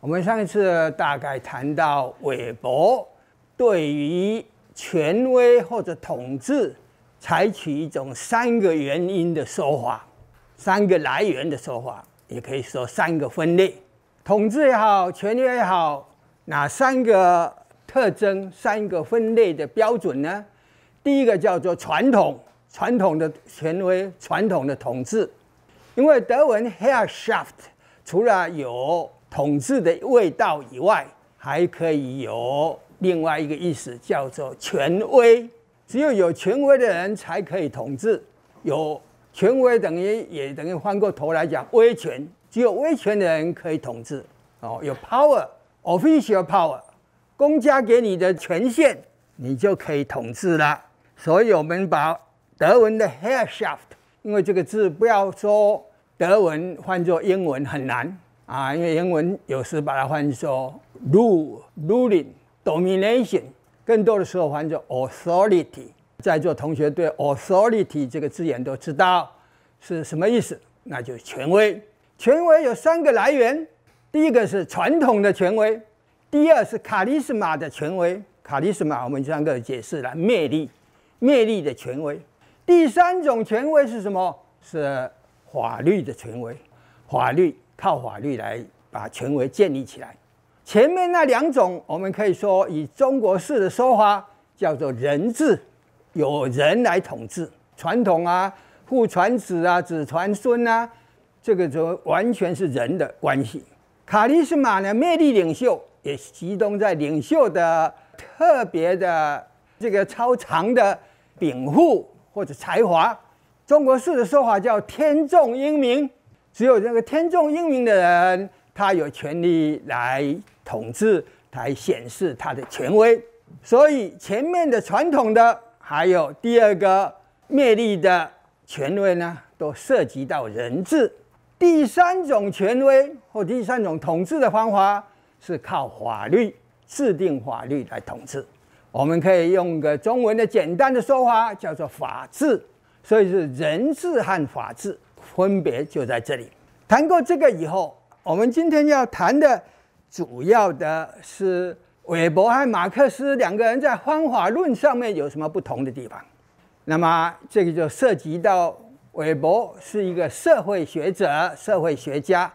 我们上一次大概谈到韦伯对于权威或者统治采取一种三个原因的说法，三个来源的说法，也可以说三个分类，统治也好，权威也好，哪三个？特征三个分类的标准呢？第一个叫做传统，传统的权威，传统的统治。因为德文 “hair shaft” 除了有统治的味道以外，还可以有另外一个意思，叫做权威。只有有权威的人才可以统治。有权威等于也等于翻过头来讲威权，只有威权的人可以统治。哦，有 power，official power。公家给你的权限，你就可以统治了。所以，我们把德文的 “hair shaft”，因为这个字不要说德文，换作英文很难啊。因为英文有时把它换作 “rule”，“ruling”，“domination”，更多的时候换作 “authority”。在座同学对 “authority” 这个字眼都知道是什么意思，那就是权威。权威有三个来源，第一个是传统的权威。第二是卡利斯玛的权威，卡利斯玛我们上个解释了，魅力，魅力的权威。第三种权威是什么？是法律的权威，法律靠法律来把权威建立起来。前面那两种，我们可以说以中国式的说法叫做人治，有人来统治，传统啊，父传子啊，子传孙啊，这个就完全是人的关系。卡利斯玛呢，魅力领袖。也集中在领袖的特别的这个超长的禀赋或者才华。中国式的说法叫天纵英明，只有这个天纵英明的人，他有权利来统治，来显示他的权威。所以前面的传统的还有第二个魅力的权威呢，都涉及到人治。第三种权威或第三种统治的方法。是靠法律制定法律来统治，我们可以用个中文的简单的说法，叫做法治。所以是人治和法治分别就在这里。谈过这个以后，我们今天要谈的主要的是韦伯和马克思两个人在方法论上面有什么不同的地方。那么这个就涉及到韦伯是一个社会学者、社会学家。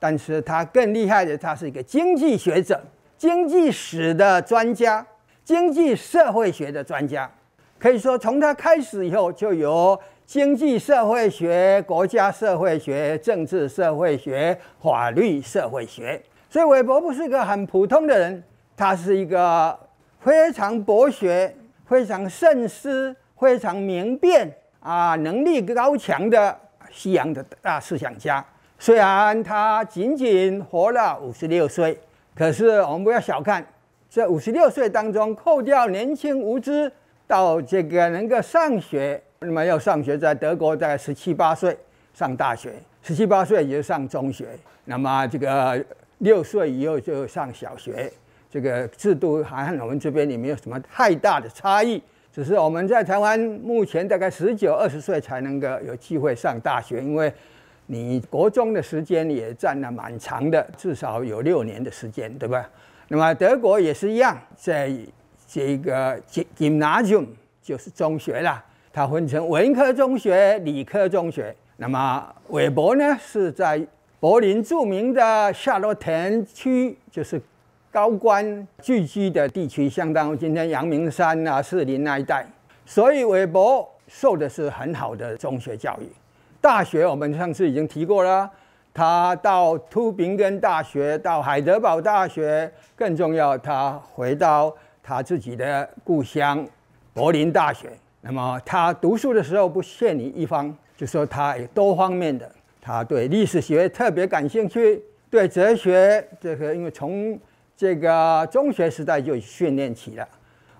但是他更厉害的，他是一个经济学者、经济史的专家、经济社会学的专家。可以说，从他开始以后，就有经济社会学、国家社会学、政治社会学、法律社会学。所以，韦伯不是个很普通的人，他是一个非常博学、非常慎思、非常明辨啊，能力高强的西洋的大思想家。虽然他仅仅活了五十六岁，可是我们不要小看这五十六岁当中，扣掉年轻无知，到这个能够上学，那么要上学，在德国在十七八岁上大学，十七八岁也就上中学，那么这个六岁以后就上小学，这个制度还和我们这边也没有什么太大的差异，只是我们在台湾目前大概十九二十岁才能够有机会上大学，因为。你国中的时间也占了蛮长的，至少有六年的时间，对吧？那么德国也是一样，在这个 Gymnasium 就是中学了，它分成文科中学、理科中学。那么韦伯呢，是在柏林著名的夏洛滕区，就是高官聚居的地区，相当于今天阳明山呐、士林那一带，所以韦伯受的是很好的中学教育。大学，我们上次已经提过了。他到图宾根大学，到海德堡大学，更重要，他回到他自己的故乡柏林大学。那么，他读书的时候不限于一方，就说他有多方面的。他对历史学特别感兴趣，对哲学，这个因为从这个中学时代就训练起了。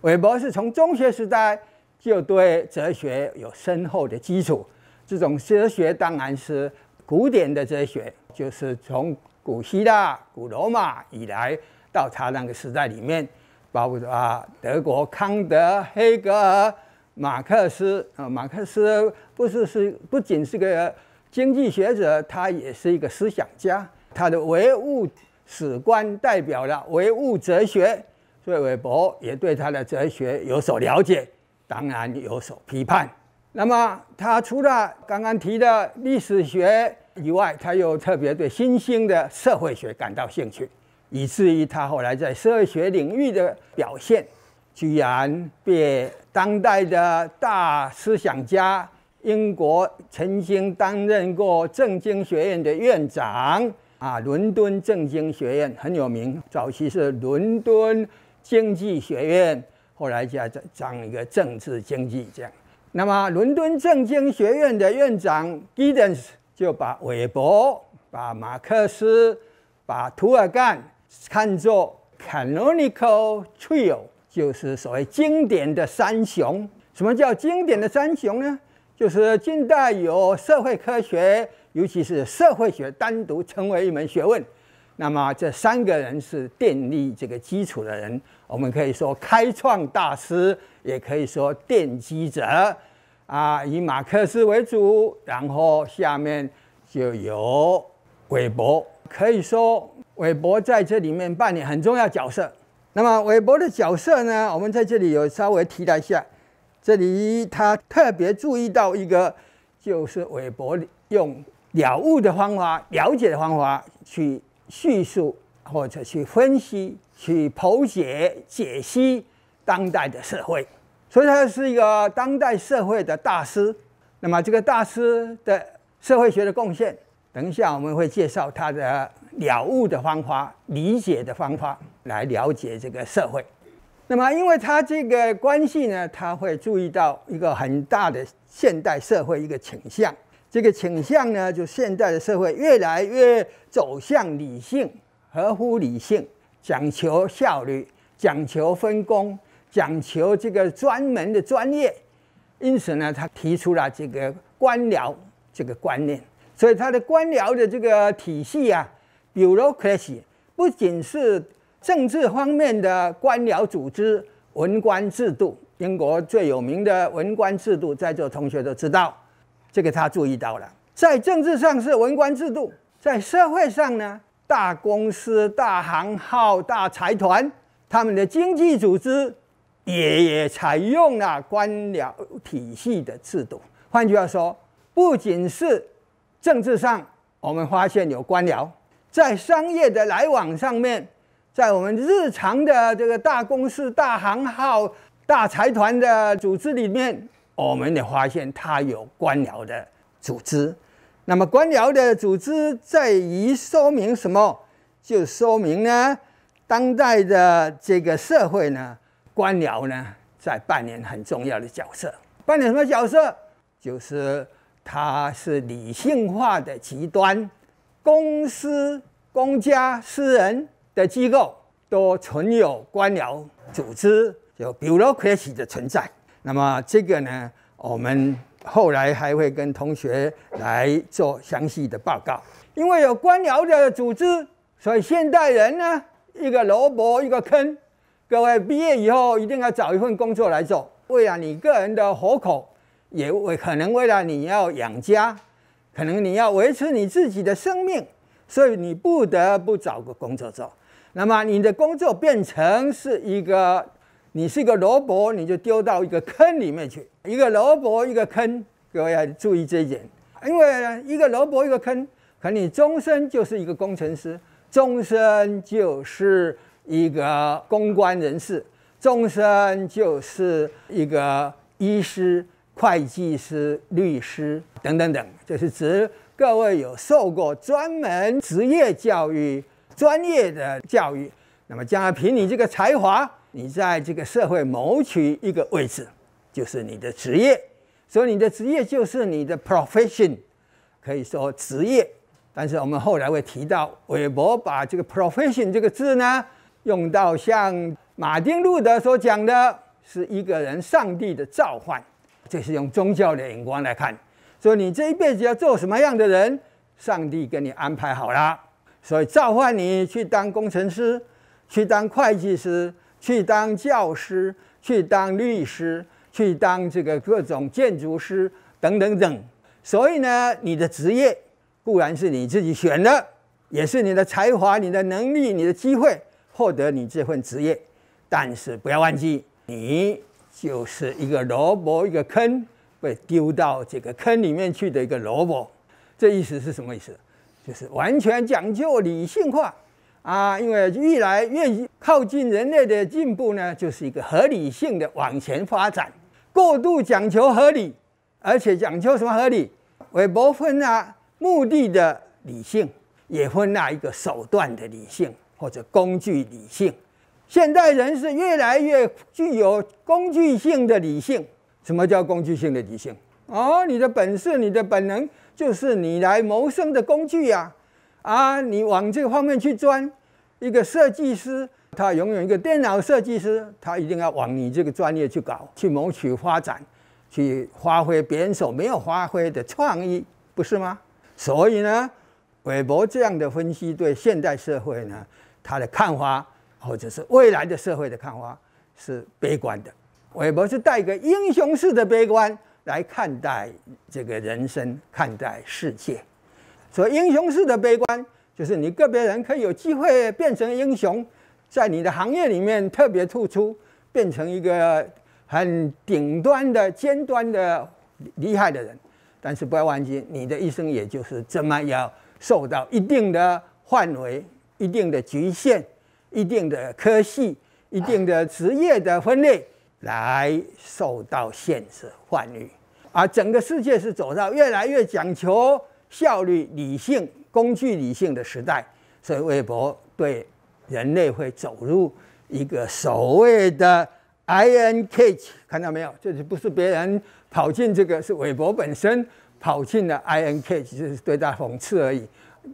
韦伯是从中学时代就对哲学有深厚的基础。这种哲学当然是古典的哲学，就是从古希腊、古罗马以来到他那个时代里面，包括啊德国康德、黑格尔、马克思啊，马克思不是是不仅是个经济学者，他也是一个思想家，他的唯物史观代表了唯物哲学，所以韦伯也对他的哲学有所了解，当然有所批判。那么，他除了刚刚提的历史学以外，他又特别对新兴的社会学感到兴趣，以至于他后来在社会学领域的表现，居然被当代的大思想家、英国曾经担任过政经学院的院长啊，伦敦政经学院很有名，早期是伦敦经济学院，后来加长一个政治经济这样。那么，伦敦政经学院的院长 Giddens 就把韦伯、把马克思、把涂尔干看作 canonical trio，就是所谓经典的三雄。什么叫经典的三雄呢？就是近代有社会科学，尤其是社会学单独成为一门学问。那么，这三个人是奠定这个基础的人。我们可以说开创大师，也可以说奠基者，啊，以马克思为主，然后下面就有韦伯，可以说韦伯在这里面扮演很重要角色。那么韦伯的角色呢，我们在这里有稍微提了一下，这里他特别注意到一个，就是韦伯用了悟的方法、了解的方法去叙述或者去分析。去剖解、解析当代的社会，所以他是一个当代社会的大师。那么，这个大师的社会学的贡献，等一下我们会介绍他的了悟的方法、理解的方法来了解这个社会。那么，因为他这个关系呢，他会注意到一个很大的现代社会一个倾向，这个倾向呢，就现在的社会越来越走向理性，合乎理性。讲求效率，讲求分工，讲求这个专门的专业，因此呢，他提出了这个官僚这个观念。所以他的官僚的这个体系啊，比如可以，不仅是政治方面的官僚组织、文官制度。英国最有名的文官制度，在座同学都知道，这个他注意到了。在政治上是文官制度，在社会上呢？大公司、大行号、大财团，他们的经济组织也也采用了官僚体系的制度。换句话说，不仅是政治上，我们发现有官僚，在商业的来往上面，在我们日常的这个大公司、大行号、大财团的组织里面，我们也发现它有官僚的组织。那么官僚的组织在于说明什么？就说明呢，当代的这个社会呢，官僚呢在扮演很重要的角色。扮演什么角色？就是它是理性化的极端，公司、公家、私人的机构都存有官僚组织，有 bureaucracy 的存在。那么这个呢，我们。后来还会跟同学来做详细的报告，因为有官僚的组织，所以现代人呢，一个萝卜一个坑。各位毕业以后一定要找一份工作来做，为了你个人的活口，也可能为了你要养家，可能你要维持你自己的生命，所以你不得不找个工作做。那么你的工作变成是一个。你是一个萝卜，你就丢到一个坑里面去。一个萝卜一个坑，各位要注意这一点，因为一个萝卜一个坑，可能你终身就是一个工程师，终身就是一个公关人士，终身就是一个医师、会计师、律师等等等，就是指各位有受过专门职业教育、专业的教育，那么将来凭你这个才华。你在这个社会谋取一个位置，就是你的职业，所以你的职业就是你的 profession，可以说职业。但是我们后来会提到，韦伯把这个 profession 这个字呢，用到像马丁路德所讲的，是一个人上帝的召唤，这是用宗教的眼光来看，说你这一辈子要做什么样的人，上帝给你安排好了，所以召唤你去当工程师，去当会计师。去当教师，去当律师，去当这个各种建筑师等等等。所以呢，你的职业固然是你自己选的，也是你的才华、你的能力、你的机会获得你这份职业。但是不要忘记，你就是一个萝卜一个坑被丢到这个坑里面去的一个萝卜。这意思是什么意思？就是完全讲究理性化。啊，因为越来越靠近人类的进步呢，就是一个合理性的往前发展。过度讲求合理，而且讲求什么合理？韦伯分啊目的的理性，也分那一个手段的理性或者工具理性。现代人是越来越具有工具性的理性。什么叫工具性的理性？哦，你的本事、你的本能，就是你来谋生的工具呀。啊，你往这个方面去钻，一个设计师，他拥有一个电脑设计师，他一定要往你这个专业去搞，去谋取发展，去发挥别人所没有发挥的创意，不是吗？所以呢，韦伯这样的分析对现代社会呢，他的看法或者是未来的社会的看法是悲观的。韦伯是带个英雄式的悲观来看待这个人生，看待世界。所以英雄式的悲观就是你个别人可以有机会变成英雄，在你的行业里面特别突出，变成一个很顶端的尖端的厉害的人。但是不要忘记，你的一生也就是这么要受到一定的范围、一定的局限、一定的科系、一定的职业的分类来受到限制、范围。而整个世界是走到越来越讲求。效率、理性、工具理性的时代，所以微博对人类会走入一个所谓的 “i n cage”，看到没有？这是不是别人跑进这个？是微博本身跑进了 i n cage”，是对他讽刺而已。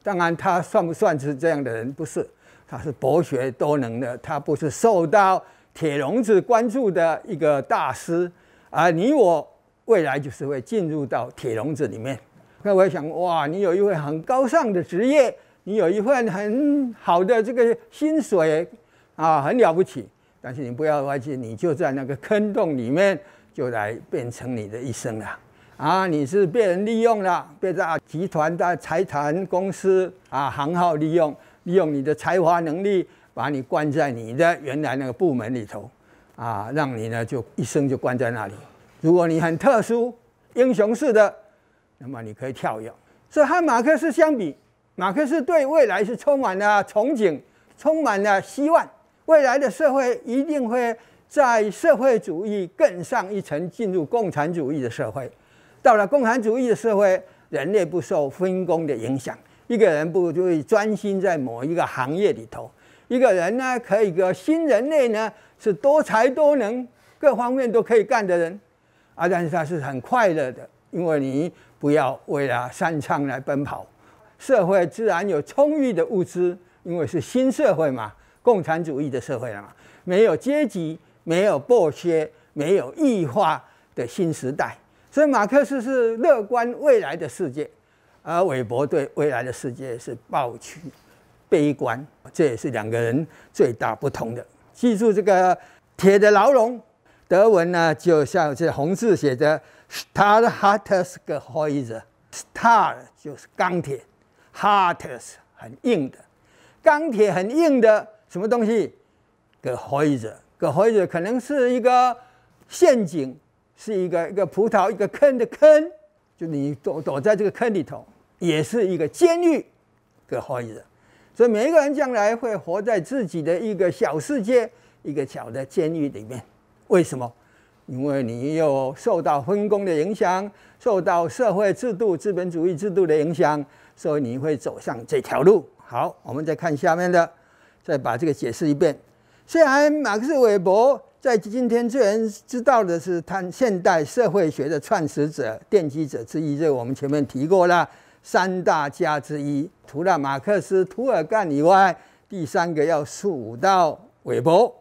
当然，他算不算是这样的人？不是，他是博学多能的，他不是受到铁笼子关注的一个大师。而你我未来就是会进入到铁笼子里面。那我想，哇，你有一份很高尚的职业，你有一份很好的这个薪水，啊，很了不起。但是你不要忘记，你就在那个坑洞里面，就来变成你的一生了。啊，你是被人利用了，被大集团、大财团、公司啊，行号利用，利用你的才华能力，把你关在你的原来那个部门里头，啊，让你呢就一生就关在那里。如果你很特殊，英雄式的。那么你可以跳跃。所以和马克思相比，马克思对未来是充满了憧憬，充满了希望。未来的社会一定会在社会主义更上一层，进入共产主义的社会。到了共产主义的社会，人类不受分工的影响，一个人不就会专心在某一个行业里头。一个人呢，可以个新人类呢是多才多能，各方面都可以干的人。阿是他是很快乐的，因为你。不要为了三餐来奔跑，社会自然有充裕的物资，因为是新社会嘛，共产主义的社会了嘛，没有阶级，没有剥削，没有异化的新时代。所以马克思是乐观未来的世界，而韦伯对未来的世界是抱屈悲观。这也是两个人最大不同的。记住这个铁的牢笼，德文呢就像是红字写的。Star hardes 个盒子，star 就是钢铁，hardes 很硬的，钢铁很硬的什么东西个盒子？个盒子可能是一个陷阱，是一个一个葡萄一个坑的坑，就你躲躲在这个坑里头，也是一个监狱个盒子。所以每一个人将来会活在自己的一个小世界，一个小的监狱里面。为什么？因为你又受到分工的影响，受到社会制度、资本主义制度的影响，所以你会走上这条路。好，我们再看下面的，再把这个解释一遍。虽然马克思、韦伯在今天最知道的是他现代社会学的创始者、奠基者之一，这我们前面提过了，三大家之一。除了马克思、涂尔干以外，第三个要数到韦伯。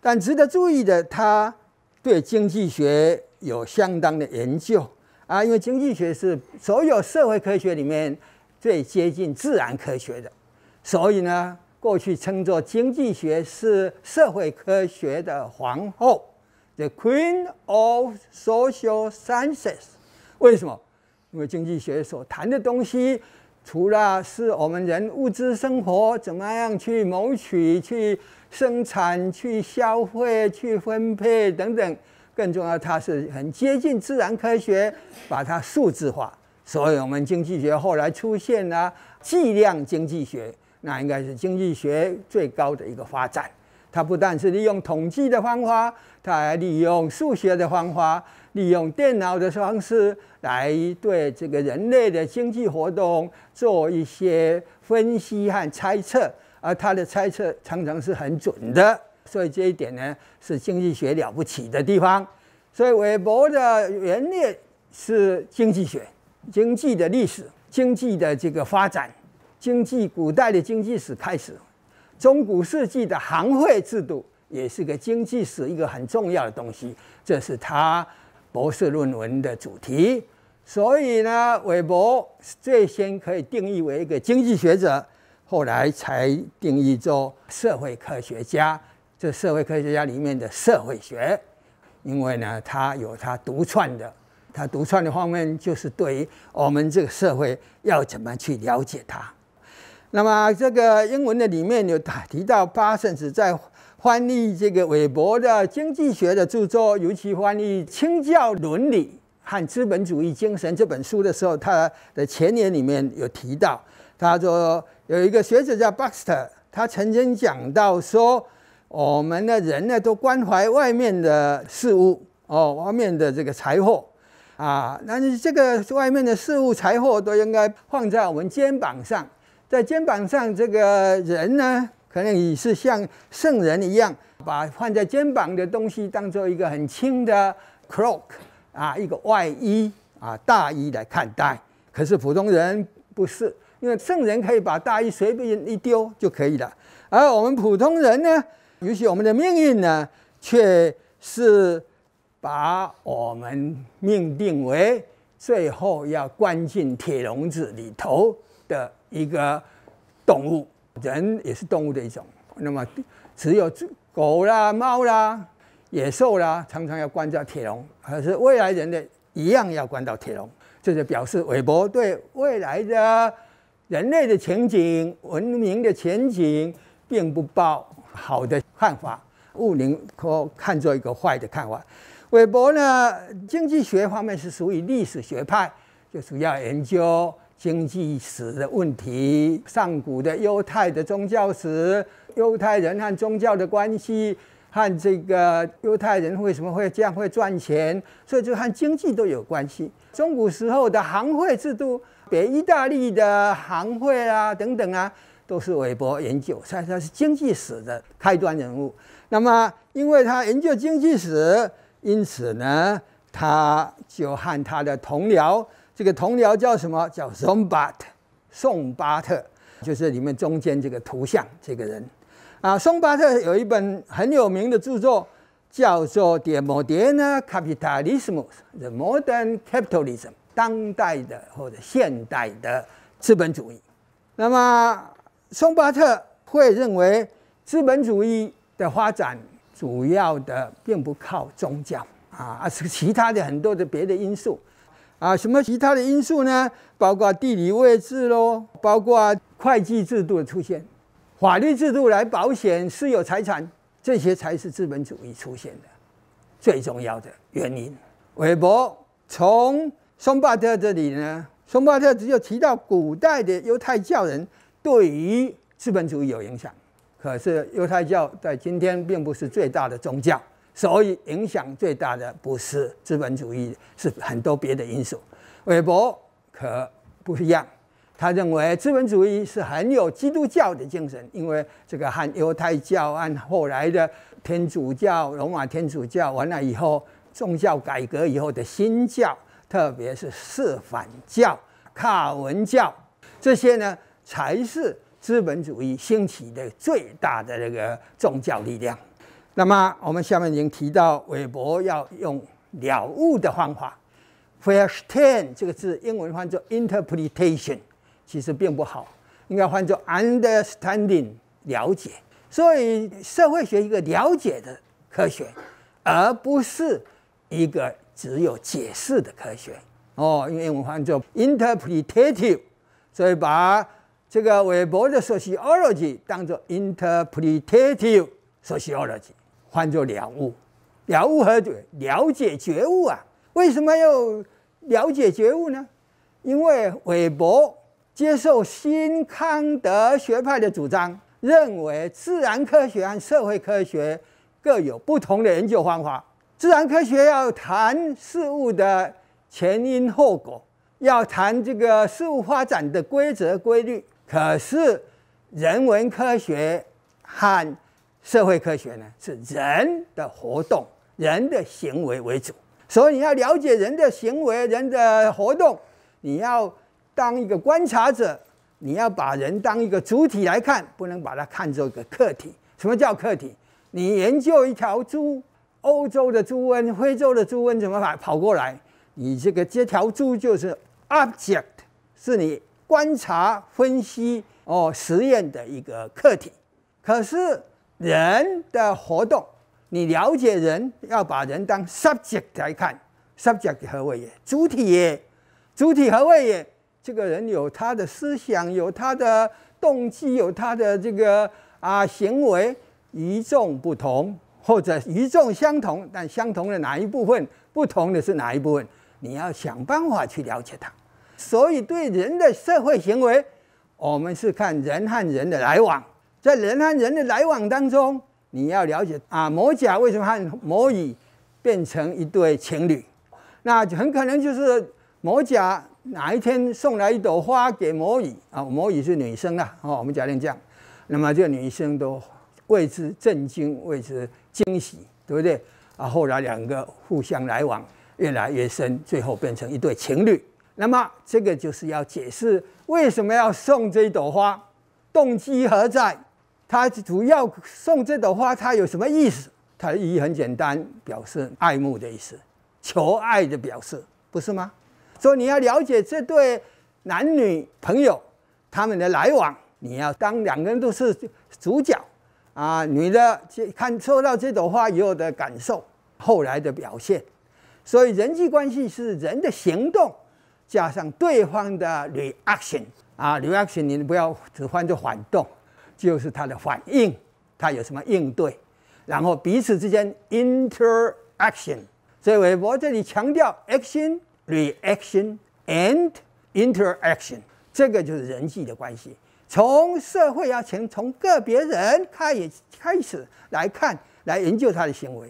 但值得注意的，他。对经济学有相当的研究啊，因为经济学是所有社会科学里面最接近自然科学的，所以呢，过去称作经济学是社会科学的皇后，the queen of social sciences。为什么？因为经济学所谈的东西。除了是我们人物质生活怎么样去谋取、去生产、去消费、去分配等等，更重要，它是很接近自然科学，把它数字化。所以，我们经济学后来出现了计量经济学，那应该是经济学最高的一个发展。他不但是利用统计的方法，他还利用数学的方法，利用电脑的方式来对这个人类的经济活动做一些分析和猜测，而他的猜测常常是很准的。所以这一点呢，是经济学了不起的地方。所以韦伯的原业是经济学、经济的历史、经济的这个发展、经济古代的经济史开始。中古世纪的行会制度也是个经济史一个很重要的东西，这是他博士论文的主题。所以呢，韦伯最先可以定义为一个经济学者，后来才定义做社会科学家。这社会科学家里面的社会学，因为呢，他有他独创的，他独创的方面就是对我们这个社会要怎么去了解它。那么，这个英文的里面有提到，巴森斯在翻译这个韦伯的经济学的著作，尤其翻译《清教伦理和资本主义精神》这本书的时候，他的前言里面有提到，他说有一个学者叫 b u x t e r 他曾经讲到说，我们的人呢都关怀外面的事物哦，外面的这个财货啊，但是这个外面的事物财货都应该放在我们肩膀上。在肩膀上，这个人呢，可能也是像圣人一样，把放在肩膀的东西当做一个很轻的 cloak 啊，一个外衣啊大衣来看待。可是普通人不是，因为圣人可以把大衣随便一丢就可以了，而我们普通人呢，尤其我们的命运呢，却是把我们命定为最后要关进铁笼子里头的。一个动物，人也是动物的一种。那么，只有狗啦、猫啦、野兽啦，常常要关在铁笼。可是未来人的一样要关到铁笼，就表示韦伯对未来的、人类的前景、文明的前景，并不抱好的看法，物宁可看作一个坏的看法。韦伯呢，经济学方面是属于历史学派，就主要研究。经济史的问题，上古的犹太的宗教史，犹太人和宗教的关系，和这个犹太人为什么会这样会赚钱，所以就和经济都有关系。中古时候的行会制度，比意大利的行会啊等等啊，都是韦伯研究，所以他是经济史的开端人物。那么，因为他研究经济史，因此呢，他就和他的同僚。这个同僚叫什么？叫 o b 巴 t 宋巴特就是你们中间这个图像这个人，啊，宋巴特有一本很有名的著作，叫做《The Modern Capitalism》《The Modern Capitalism》当代的或者现代的资本主义。那么松巴特会认为，资本主义的发展主要的并不靠宗教啊，而是其他的很多的别的因素。啊，什么其他的因素呢？包括地理位置喽，包括会计制度的出现，法律制度来保险私有财产，这些才是资本主义出现的最重要的原因。韦伯从松巴特这里呢，松巴特只有提到古代的犹太教人对于资本主义有影响，可是犹太教在今天并不是最大的宗教。所以影响最大的不是资本主义，是很多别的因素。韦伯可不一样，他认为资本主义是很有基督教的精神，因为这个汉犹太教按后来的天主教罗马天主教完了以后，宗教改革以后的新教，特别是四反教、卡文教这些呢，才是资本主义兴起的最大的那个宗教力量。那么我们下面已经提到，韦伯要用了悟的方法。f i r s h ten" 这个字，英文换作 "interpretation"，其实并不好，应该换作 "understanding"，了解。所以社会学一个了解的科学，而不是一个只有解释的科学。哦，用英文换作 "interpretative"，所以把这个韦伯的 sociology 当做 "interpretative sociology"。换作了悟，了悟和解，了解觉悟啊？为什么要了解觉悟呢？因为韦伯接受新康德学派的主张，认为自然科学和社会科学各有不同的研究方法。自然科学要谈事物的前因后果，要谈这个事物发展的规则规律。可是人文科学和社会科学呢，是人的活动、人的行为为主，所以你要了解人的行为、人的活动，你要当一个观察者，你要把人当一个主体来看，不能把它看作一个客体。什么叫客体？你研究一条猪，欧洲的猪瘟、非洲的猪瘟怎么跑跑过来？你这个这条猪就是 object，是你观察、分析、哦实验的一个客体。可是。人的活动，你了解人，要把人当 subject 来看。subject 何谓也？主体也。主体何谓也？这个人有他的思想，有他的动机，有他的这个啊行为，与众不同或者与众相同，但相同的哪一部分，不同的是哪一部分，你要想办法去了解他。所以对人的社会行为，我们是看人和人的来往。在人和人的来往当中，你要了解啊，某甲为什么和某乙变成一对情侣？那很可能就是某甲哪一天送来一朵花给某乙啊，某乙是女生啊，哦，我们假定这样，那么这个女生都为之震惊，为之惊喜，对不对？啊，后来两个互相来往越来越深，最后变成一对情侣。那么这个就是要解释为什么要送这一朵花，动机何在？他主要送这朵花，他有什么意思？他的意义很简单，表示爱慕的意思，求爱的表示，不是吗？所以你要了解这对男女朋友他们的来往，你要当两个人都是主角啊。女的看收到这朵花以后的感受，后来的表现。所以人际关系是人的行动加上对方的 reaction 啊，reaction 你不要只换做反动。就是他的反应，他有什么应对，然后彼此之间 interaction。所以韦伯这里强调 action, reaction and interaction，这个就是人际的关系。从社会要从从个别人开开始来看，来研究他的行为。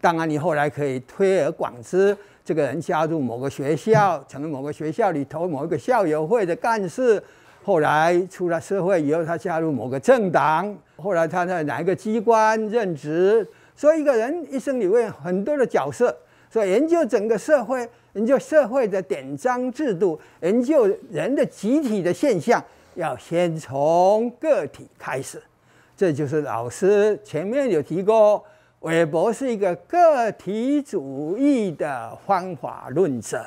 当然，你后来可以推而广之，这个人加入某个学校，成为某个学校里头某一个校友会的干事。后来出了社会以后，他加入某个政党。后来他在哪一个机关任职？所以一个人一生里面很多的角色。所以研究整个社会，研究社会的典章制度，研究人的集体的现象，要先从个体开始。这就是老师前面有提过，韦伯是一个个体主义的方法论者。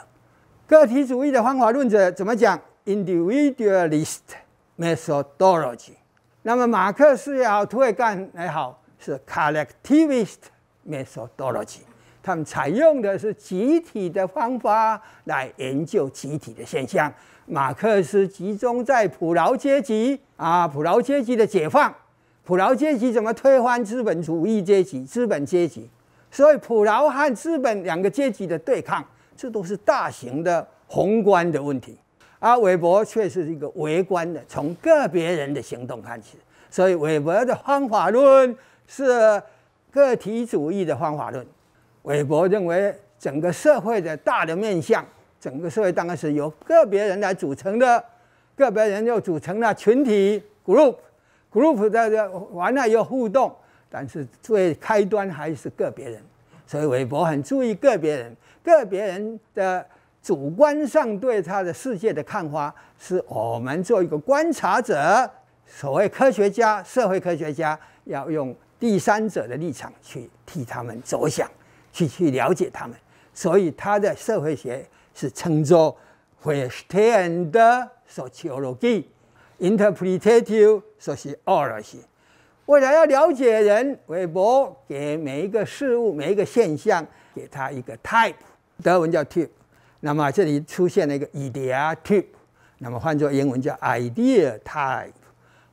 个体主义的方法论者怎么讲？individualist methodology，那么马克思也好，涂尔干也好，是 collectivist methodology。他们采用的是集体的方法来研究集体的现象。马克思集中在普劳阶级啊，普劳阶级的解放，普劳阶级怎么推翻资本主义阶级，资本阶级。所以，普劳和资本两个阶级的对抗，这都是大型的宏观的问题。而韦伯却是一个围观的，从个别人的行动看起，所以韦伯的方法论是个体主义的方法论。韦伯认为，整个社会的大的面相，整个社会当然是由个别人来组成的，个别人又组成了群体 （group），group 的完了又互动，但是最开端还是个别人，所以韦伯很注意个别人，个别人的。主观上对他的世界的看法，是我们做一个观察者，所谓科学家、社会科学家，要用第三者的立场去替他们着想，去去了解他们。所以他的社会学是称作 w ü s t e i o l o g y i n t e r p r e t a t i v e sociology。为了要了解人，韦博给每一个事物、每一个现象，给他一个 type，德文叫 type。那么这里出现了一个 idea type，那么换作英文叫 idea type。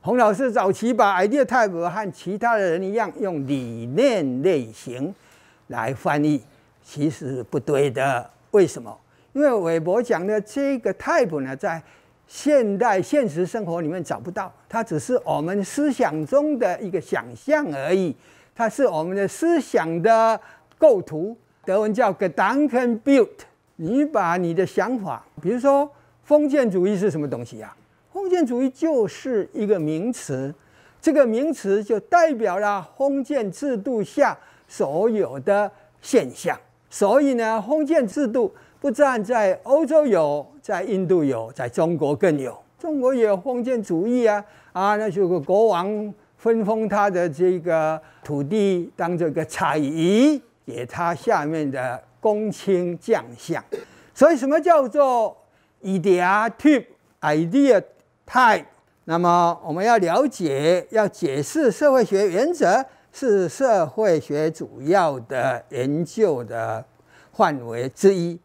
洪老师早期把 idea type 和其他的人一样用理念类型来翻译，其实不对的。为什么？因为韦伯讲的这个 type 呢，在现代现实生活里面找不到，它只是我们思想中的一个想象而已。它是我们的思想的构图，德文叫 Gedankenbild。你把你的想法，比如说封建主义是什么东西呀？封建主义就是一个名词，这个名词就代表了封建制度下所有的现象。所以呢，封建制度不但在欧洲有，在印度有，在中国更有。中国也有封建主义啊！啊，那些个国王分封他的这个土地当做一个采邑，给他下面的。公卿将相，所以什么叫做 idea type？idea type？那么我们要了解、要解释社会学原则，是社会学主要的研究的范围之一。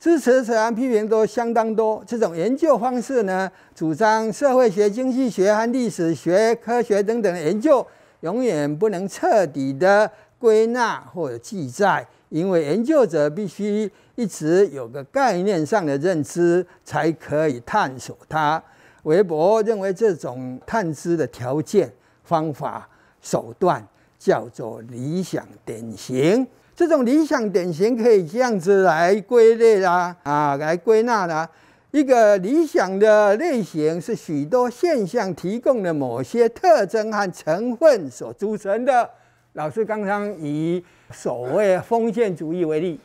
支持、自然批评都相当多。这种研究方式呢，主张社会学、经济学和历史学、科学等等研究，永远不能彻底的。归纳或者记载，因为研究者必须一直有个概念上的认知，才可以探索它。韦伯认为，这种探知的条件、方法、手段叫做理想典型。这种理想典型可以这样子来归类啦，啊，来归纳啦。一个理想的类型是许多现象提供的某些特征和成分所组成的。老师刚刚以所谓封建主义为例，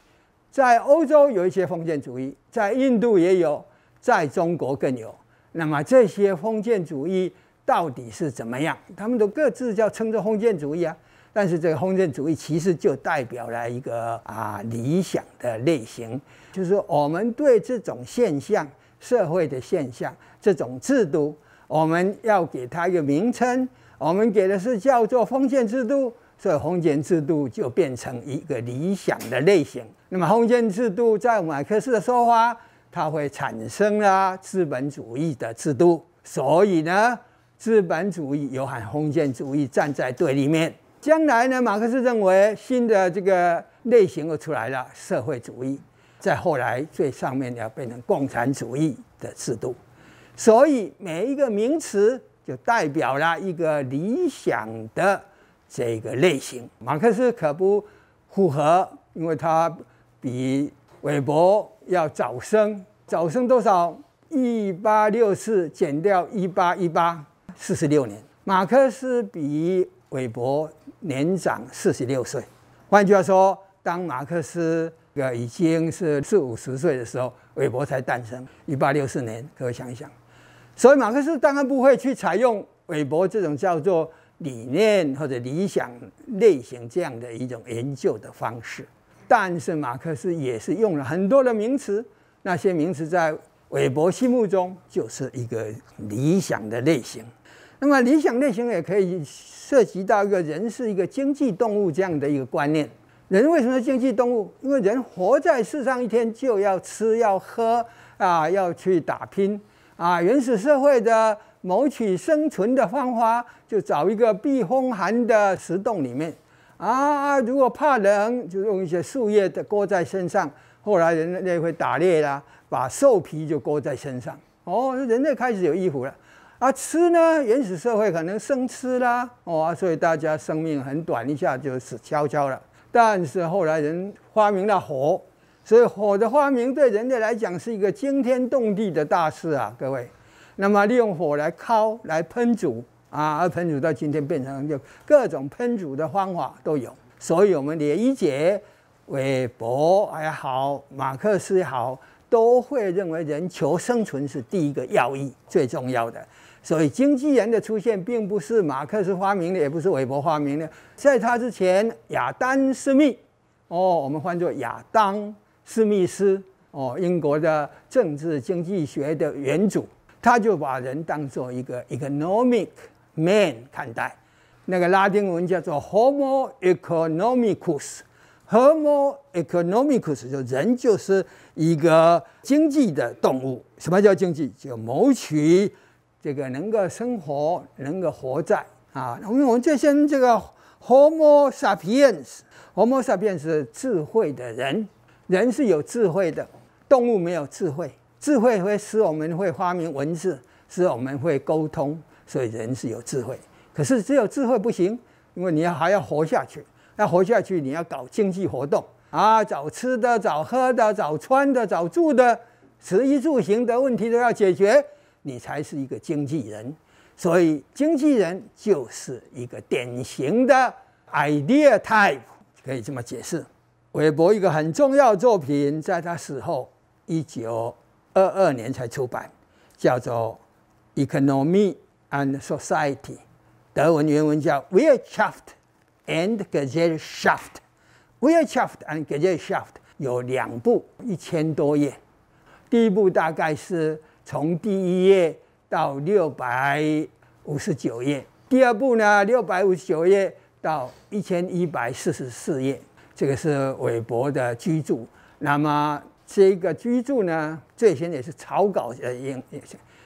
在欧洲有一些封建主义，在印度也有，在中国更有。那么这些封建主义到底是怎么样？他们都各自叫称作封建主义啊。但是这个封建主义其实就代表了一个啊理想的类型，就是我们对这种现象、社会的现象、这种制度，我们要给它一个名称，我们给的是叫做封建制度。所以封建制度就变成一个理想的类型。那么封建制度在马克思的说法，它会产生了资本主义的制度。所以呢，资本主义又和封建主义站在对立面。将来呢，马克思认为新的这个类型又出来了，社会主义。再后来，最上面要变成共产主义的制度。所以每一个名词就代表了一个理想的。这个类型，马克思可不符合，因为他比韦伯要早生，早生多少？一八六四减掉一八一八，四十六年。马克思比韦伯年长四十六岁。换句话说，当马克思这个已经是四五十岁的时候，韦伯才诞生，一八六四年。各位想一想，所以马克思当然不会去采用韦伯这种叫做。理念或者理想类型这样的一种研究的方式，但是马克思也是用了很多的名词，那些名词在韦伯心目中就是一个理想的类型。那么，理想类型也可以涉及到一个人是一个经济动物这样的一个观念。人为什么经济动物？因为人活在世上一天就要吃要喝啊，要去打拼啊，原始社会的。谋取生存的方法，就找一个避风寒的石洞里面。啊，如果怕冷，就用一些树叶的裹在身上。后来人类会打猎啦，把兽皮就裹在身上。哦，人类开始有衣服了。啊，吃呢，原始社会可能生吃啦。哦，所以大家生命很短，一下就死悄悄了。但是后来人发明了火，所以火的发明对人类来讲是一个惊天动地的大事啊，各位。那么利用火来烤、来烹煮啊，而烹煮到今天变成就各种烹煮的方法都有。所以，我们连一杰、韦伯也好，马克思也好，都会认为人求生存是第一个要义，最重要的。所以，经纪人的出现并不是马克思发明的，也不是韦伯发明的。在他之前，亚丹·斯密，哦，我们换作亚当·斯密斯，哦，英国的政治经济学的元祖。他就把人当做一个 economic man 看待，那个拉丁文叫做 homo economicus，homo economicus 就人就是一个经济的动物。什么叫经济？就谋取这个能够生活，能够活在啊。因为我们些人，这个 homo sapiens，homo sapiens 是智慧的人，人是有智慧的，动物没有智慧。智慧会使我们会发明文字，使我们会沟通，所以人是有智慧。可是只有智慧不行，因为你要还要活下去。要活下去，你要搞经济活动啊，找吃的，找喝的，找穿的，找住的，食衣住行的问题都要解决，你才是一个经纪人。所以经纪人就是一个典型的 idea type，可以这么解释。韦伯一个很重要作品，在他死后一九。二二年才出版，叫做《Economy and Society》，德文原文叫《w e a l c h and a Gesellschaft》，《Wealth and Gesellschaft》有两部，一千多页。第一部大概是从第一页到六百五十九页，第二部呢六百五十九页到一千一百四十四页。这个是韦伯的居住，那么。这个居住呢，最先也是草稿，的也也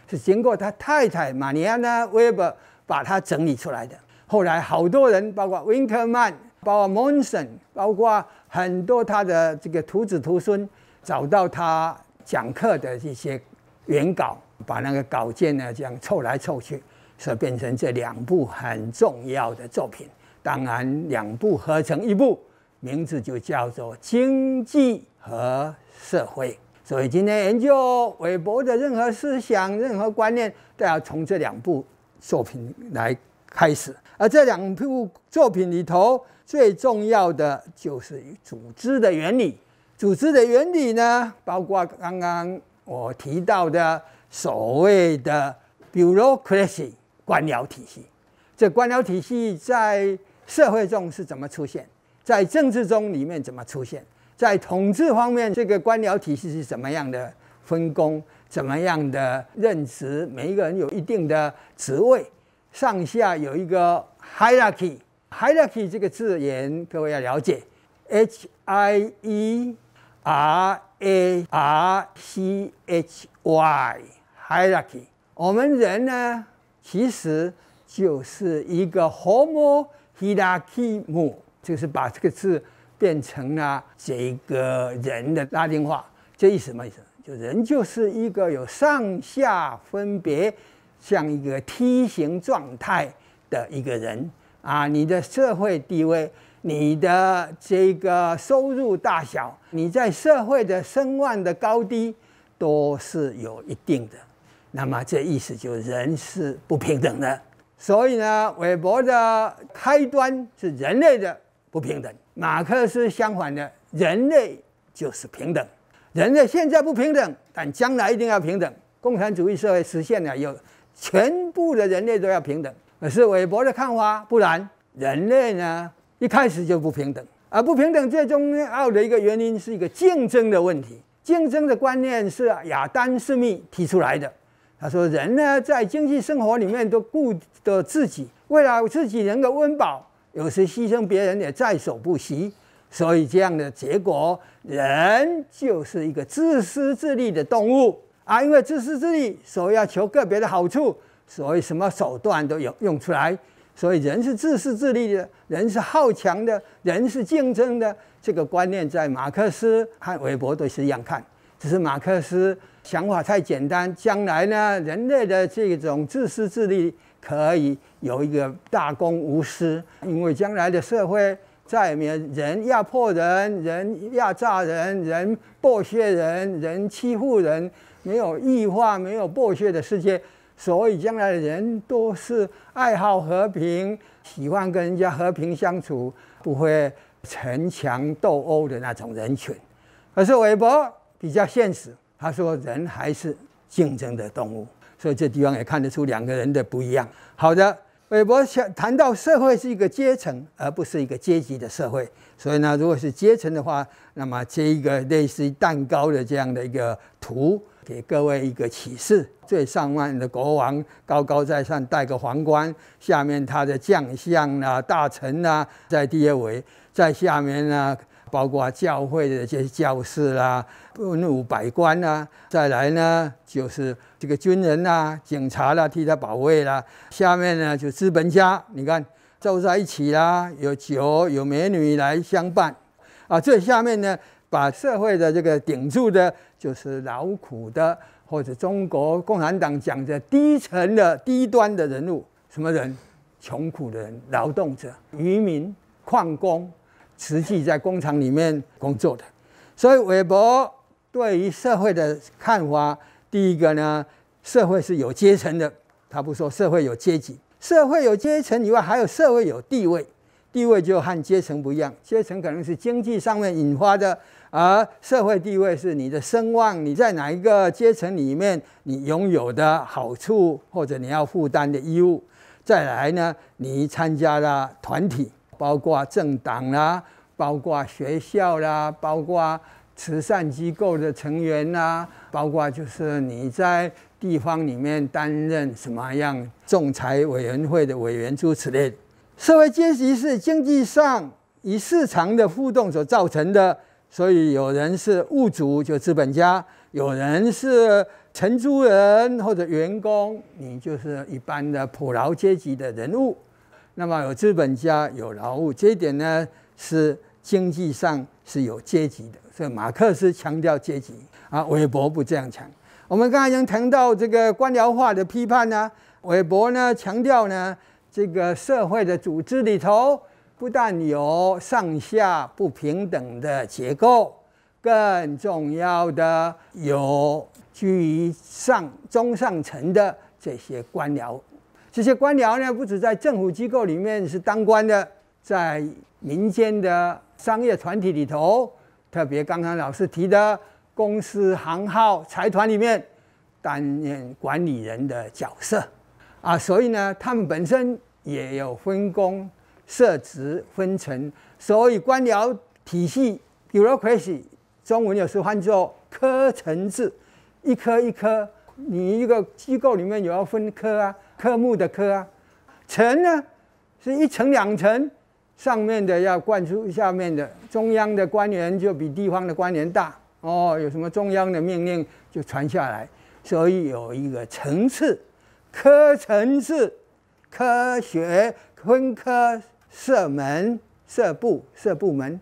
是经过他太太玛尼娜·韦伯把他整理出来的。后来好多人，包括温克曼、包括蒙森、包括很多他的这个徒子徒孙，找到他讲课的一些原稿，把那个稿件呢这样凑来凑去，所以变成这两部很重要的作品。当然，两部合成一部，名字就叫做《经济和》。社会，所以今天研究韦伯的任何思想、任何观念，都要从这两部作品来开始。而这两部作品里头，最重要的就是组织的原理。组织的原理呢，包括刚刚我提到的所谓的 bureaucracy 官僚体系。这官僚体系在社会中是怎么出现？在政治中里面怎么出现？在统治方面，这个官僚体系是怎么样的分工？怎么样的任职？每一个人有一定的职位，上下有一个 hierarchy。hierarchy 这个字眼，各位要了解 h i e r a r c h y hierarchy。我们人呢，其实就是一个 homo hierarchy，就是把这个字。变成了这个人的拉丁化，这意思什么意思？就人就是一个有上下分别，像一个梯形状态的一个人啊。你的社会地位、你的这个收入大小、你在社会的声望的高低，都是有一定的。那么这意思就人是不平等的。所以呢，韦伯的开端是人类的。不平等。马克思相反的，人类就是平等。人类现在不平等，但将来一定要平等。共产主义社会实现了，有全部的人类都要平等。可是韦伯的看法不然，人类呢一开始就不平等。而不平等最重要的一个原因是一个竞争的问题。竞争的观念是亚当·斯密提出来的。他说，人呢在经济生活里面都顾的自己，为了自己能够温饱。有时牺牲别人也在所不惜，所以这样的结果，人就是一个自私自利的动物啊！因为自私自利，所以要求个别的好处，所以什么手段都有用出来。所以人是自私自利的，人是好强的，人是竞争的。这个观念在马克思和韦伯都是一样看，只是马克思想法太简单。将来呢，人类的这种自私自利可以。有一个大公无私，因为将来的社会在里面，人压迫人，人压榨人，人剥削人，人欺负人，没有异化，没有剥削的世界。所以将来的人都是爱好和平，喜欢跟人家和平相处，不会逞强斗殴的那种人群。可是韦伯比较现实，他说人还是竞争的动物，所以这地方也看得出两个人的不一样。好的。韦伯想谈到社会是一个阶层，而不是一个阶级的社会。所以呢，如果是阶层的话，那么这一个类似于蛋糕的这样的一个图，给各位一个启示：最上万的国王高高在上，戴个皇冠；下面他的将相啊、大臣啊，在第二位，在下面呢。包括教会的这些教士啦，文武百官啊，再来呢就是这个军人啊、警察啦，替他保卫啦。下面呢就资本家，你看凑在一起啦，有酒有美女来相伴啊。最下面呢，把社会的这个顶住的，就是劳苦的或者中国共产党讲的低层的低端的人物，什么人？穷苦的人、劳动者、渔民、矿工。实际在工厂里面工作的，所以韦伯对于社会的看法，第一个呢，社会是有阶层的，他不说社会有阶级，社会有阶层以外，还有社会有地位，地位就和阶层不一样，阶层可能是经济上面引发的，而社会地位是你的声望，你在哪一个阶层里面，你拥有的好处或者你要负担的义务，再来呢，你参加了团体。包括政党啦，包括学校啦，包括慈善机构的成员啦，包括就是你在地方里面担任什么样仲裁委员会的委员诸此类。社会阶级是经济上以市场的互动所造成的，所以有人是物主就资本家，有人是承租人或者员工，你就是一般的普劳阶级的人物。那么有资本家，有劳务，这一点呢是经济上是有阶级的。所以马克思强调阶级啊，韦伯不这样讲。我们刚才已经谈到这个官僚化的批判呢，韦伯呢强调呢，这个社会的组织里头不但有上下不平等的结构，更重要的有居于上中上层的这些官僚。这些官僚呢，不止在政府机构里面是当官的，在民间的商业团体里头，特别刚刚老师提的公司行号财团里面担任管理人的角色啊，所以呢，他们本身也有分工、设职、分层。所以官僚体系 r a c y 中文有时换作科层制，一科一科，你一个机构里面也要分科啊。科目的科啊，层呢是一层两层，上面的要灌输下面的，中央的官员就比地方的官员大哦，有什么中央的命令就传下来，所以有一个层次，科层次，科学分科设门设部设部门，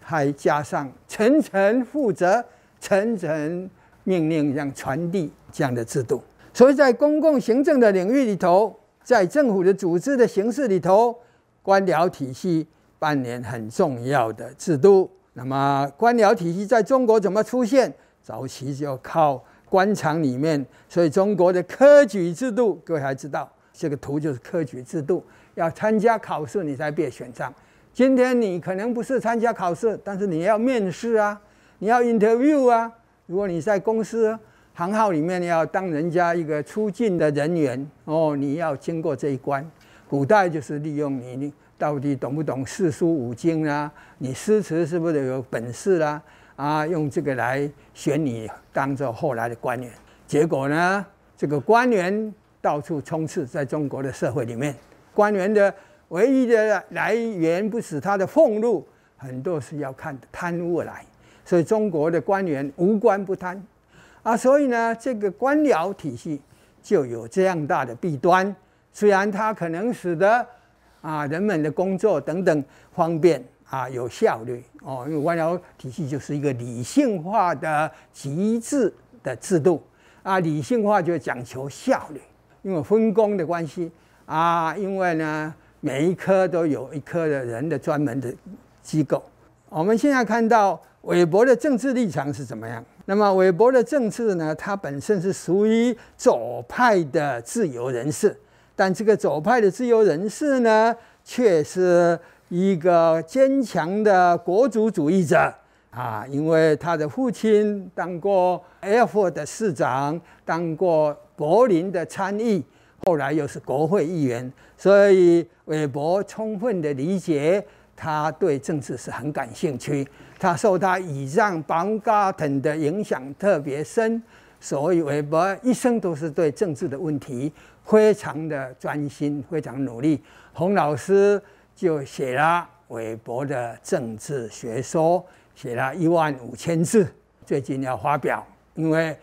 还加上层层负责、层层命令样传递这样的制度。所以在公共行政的领域里头，在政府的组织的形式里头，官僚体系扮演很重要的制度。那么官僚体系在中国怎么出现？早期就靠官场里面。所以中国的科举制度，各位还知道，这个图就是科举制度，要参加考试你才被选上。今天你可能不是参加考试，但是你要面试啊，你要 interview 啊。如果你在公司。行号里面要当人家一个出境的人员哦，你要经过这一关。古代就是利用你到底懂不懂四书五经啊，你诗词是不是有本事啦？啊，用这个来选你当做后来的官员。结果呢，这个官员到处充斥在中国的社会里面。官员的唯一的来源不是他的俸禄，很多是要看贪污来。所以中国的官员无官不贪。啊，所以呢，这个官僚体系就有这样大的弊端。虽然它可能使得啊人们的工作等等方便啊有效率哦，因为官僚体系就是一个理性化的极致的制度啊。理性化就讲求效率，因为分工的关系啊。因为呢，每一科都有一科的人的专门的机构。我们现在看到韦伯的政治立场是怎么样？那么，韦伯的政治呢？他本身是属于左派的自由人士，但这个左派的自由人士呢，却是一个坚强的国族主义者啊！因为他的父亲当过埃尔的市长，当过柏林的参议，后来又是国会议员，所以韦伯充分的理解，他对政治是很感兴趣。他受他以上邦加腾的影响特别深，所以韦伯一生都是对政治的问题非常的专心，非常努力。洪老师就写了韦伯的政治学说，写了一万五千字，最近要发表。因为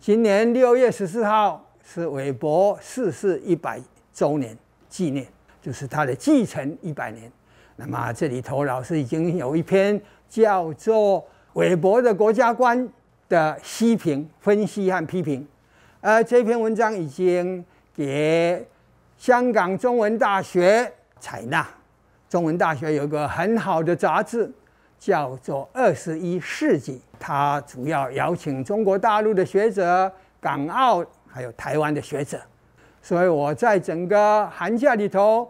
今年六月十四号是韦伯逝世一百周年纪念，就是他的继承一百年。那么这里头老师已经有一篇。叫做韦伯的国家观的批评、分析和批评，而这篇文章已经给香港中文大学采纳。中文大学有一个很好的杂志，叫做《二十一世纪》，它主要邀请中国大陆的学者、港澳还有台湾的学者。所以我在整个寒假里头。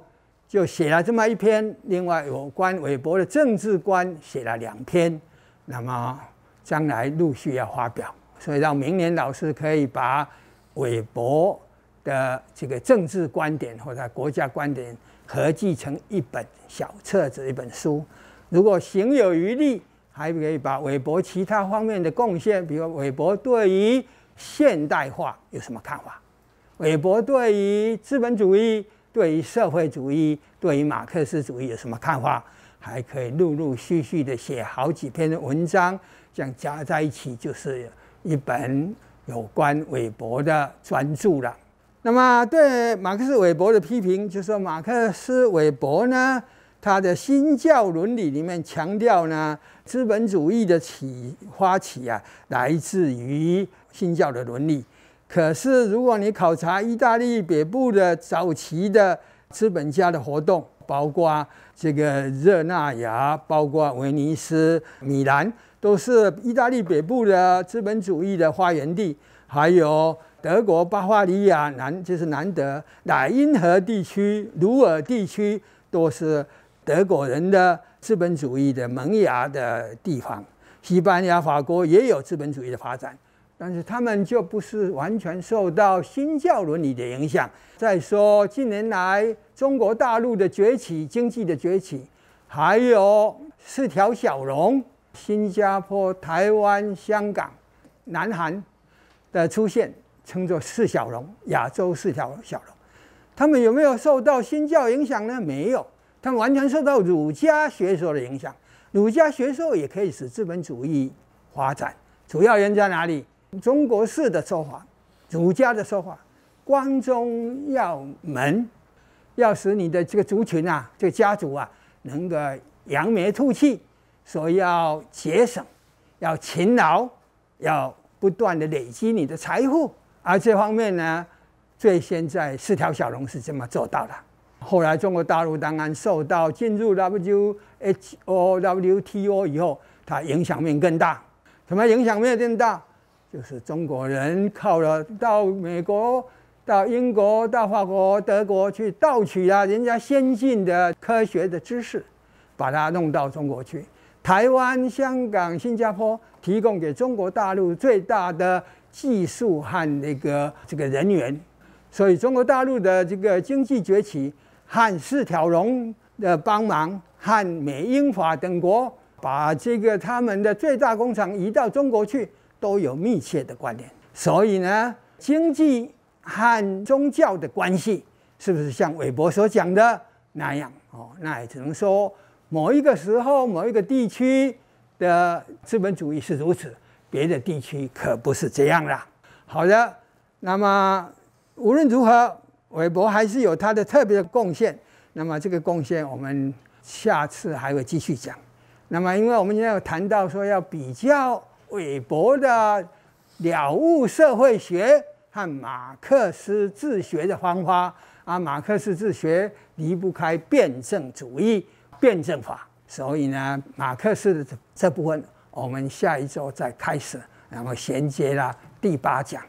就写了这么一篇，另外有关韦伯的政治观写了两篇，那么将来陆续要发表，所以让明年老师可以把韦伯的这个政治观点或者国家观点，合计成一本小册子，一本书。如果行有余力，还可以把韦伯其他方面的贡献，比如韦伯对于现代化有什么看法，韦伯对于资本主义。对于社会主义，对于马克思主义有什么看法？还可以陆陆续续的写好几篇文章，这样加在一起就是一本有关韦伯的专著了。那么对马克思韦伯的批评，就说马克思韦伯呢，他的新教伦理里面强调呢，资本主义的起发起啊，来自于新教的伦理。可是，如果你考察意大利北部的早期的资本家的活动，包括这个热那亚，包括威尼斯、米兰，都是意大利北部的资本主义的发源地。还有德国巴伐利亚、南就是南德莱茵河地区、鲁尔地区，都是德国人的资本主义的萌芽的地方。西班牙、法国也有资本主义的发展。但是他们就不是完全受到新教伦理的影响。再说，近年来中国大陆的崛起、经济的崛起，还有四条小龙——新加坡、台湾、香港、南韩的出现，称作四小龙。亚洲四条小龙，他们有没有受到新教影响呢？没有，他们完全受到儒家学说的影响。儒家学说也可以使资本主义发展。主要原因在哪里？中国式的说法，儒家的说法，光宗耀门，要使你的这个族群啊，这个家族啊，能够扬眉吐气，所以要节省，要勤劳，要不断的累积你的财富。而这方面呢，最先在四条小龙是这么做到的。后来中国大陆当然受到进入 W H O W T O 以后，它影响面更大。什么影响面更大？就是中国人靠了到美国、到英国、到法国、德国去盗取啊，人家先进的科学的知识，把它弄到中国去。台湾、香港、新加坡提供给中国大陆最大的技术和那个这个人员，所以中国大陆的这个经济崛起和四条龙的帮忙，和美、英、法等国把这个他们的最大工厂移到中国去。都有密切的关联，所以呢，经济和宗教的关系是不是像韦伯所讲的那样？哦，那也只能说某一个时候、某一个地区的资本主义是如此，别的地区可不是这样啦。好的，那么无论如何，韦伯还是有他的特别的贡献。那么这个贡献，我们下次还会继续讲。那么，因为我们今天有谈到说要比较。韦伯的了悟社会学和马克思自学的方法啊，马克思自学离不开辩证主义、辩证法，所以呢，马克思的这部分我们下一周再开始，然后衔接啦第八讲。